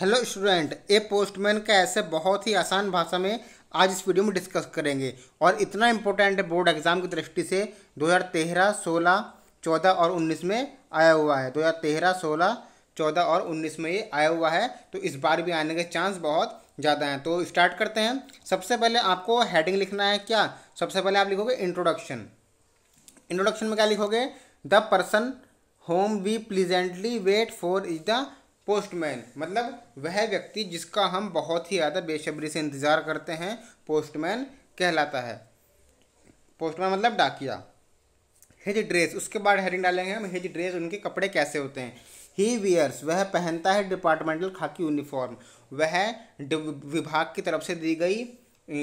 hello student ए postman का ऐसे बहुत ही आसान भाषा में आज इस वीडियो में डिस्कस करेंगे और इतना इम्पोर्टेंट है बोर्ड एग्जाम की दृष्टि से 2013, 16, 14 और 19 में आया हुआ है 2013, 16, 14 और 19 में ये आया हुआ है तो इस बार भी आने के चांस बहुत ज़्यादा हैं तो स्टार्ट करते हैं सबसे पहले आपको हेडिंग लिखना है क्या सबसे पहले आप लिखोगे इंट्रोडक्शन इंट्रोडक्शन में क्या लिखोगे the person whom we pleasantly wait for is the postman मतलब वह व्यक्ति जिसका हम बहुत ही ज़्यादा बेसब्री से इंतज़ार करते हैं पोस्टमैन कहलाता है पोस्टमैन मतलब डाकिया हिज ड्रेस उसके बाद हेडिंग डालेंगे हम हिज ड्रेस उनके कपड़े कैसे होते हैं ही वियर्स वह पहनता है डिपार्टमेंटल खाकी यूनिफॉर्म वह विभाग की तरफ से दी गई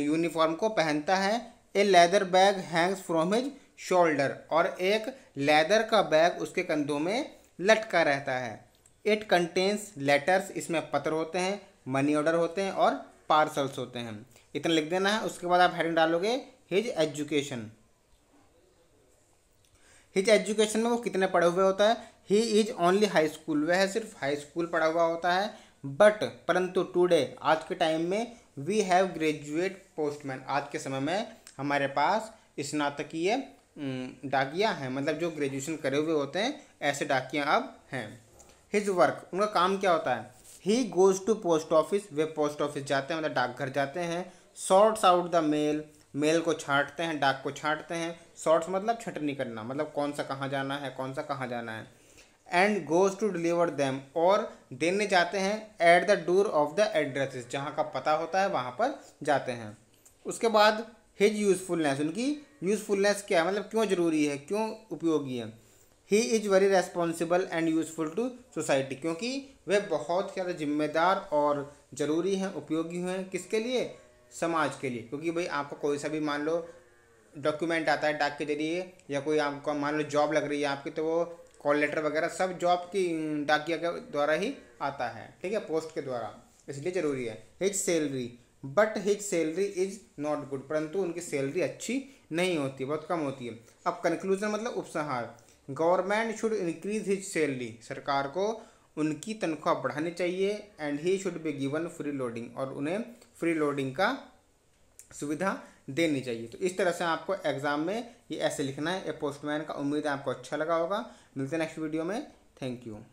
यूनिफॉर्म को पहनता है a leather bag hangs from his shoulder और एक लेदर का बैग उसके कंधों में लटका रहता है इट कंटेंस लेटर्स इसमें पत्र होते हैं मनी ऑर्डर होते हैं और पार्सल्स होते हैं इतना लिख देना है उसके बाद आप हेडिंग डालोगे हिज एजुकेशन हिज एजुकेशन में वो कितने पढ़े हुए होता है he is only high school वह सिर्फ हाई स्कूल पढ़ा हुआ होता है बट परंतु टूडे आज के टाइम में वी हैव ग्रेजुएट पोस्टमैन आज के समय में हमारे पास स्नातकीय डाकिया हैं मतलब जो ग्रेजुएशन करे हुए होते हैं ऐसे डाकियाँ अब हैं हिज वर्क उनका काम क्या होता है he goes to post office वे पोस्ट ऑफिस जाते हैं मतलब डाकघर जाते हैं sorts out the mail mail को छाँटते हैं डाक को छाँटते हैं सॉर्ट्स मतलब छटनी करना मतलब कौन सा कहाँ जाना है कौन सा कहाँ जाना है and goes to deliver them और देने जाते हैं at the door of the addresses जहाँ का पता होता है वहाँ पर जाते हैं उसके बाद हिज यूज़फुलनेस उनकी यूज़फुलनेस क्या है मतलब क्यों ज़रूरी है क्यों उपयोगी है he is very responsible and useful to society क्योंकि वे बहुत ज़्यादा जिम्मेदार और ज़रूरी हैं उपयोगी हैं किसके लिए समाज के लिए क्योंकि भाई आपको कोई सा भी मान लो डॉक्यूमेंट आता है डाक के जरिए या कोई आपको मान लो जॉब लग रही है आपकी तो वो कॉल लेटर वगैरह सब जॉब की डाकिया के द्वारा ही आता है ठीक है पोस्ट के द्वारा इसलिए ज़रूरी है his salary but his salary is not good परंतु उनकी सैलरी अच्छी नहीं होती बहुत कम होती है अब कंक्लूजन मतलब उपसंहार government should increase his salary सरकार को उनकी तनख्वाह बढ़ानी चाहिए and he should be given free lodging और उन्हें फ्री लोडिंग का सुविधा देनी चाहिए तो इस तरह से आपको एग्जाम में ये ऐसे लिखना है ए पोस्टमैन का उम्मीद है आपको अच्छा लगा होगा मिलते हैं नेक्स्ट वीडियो में थैंक यू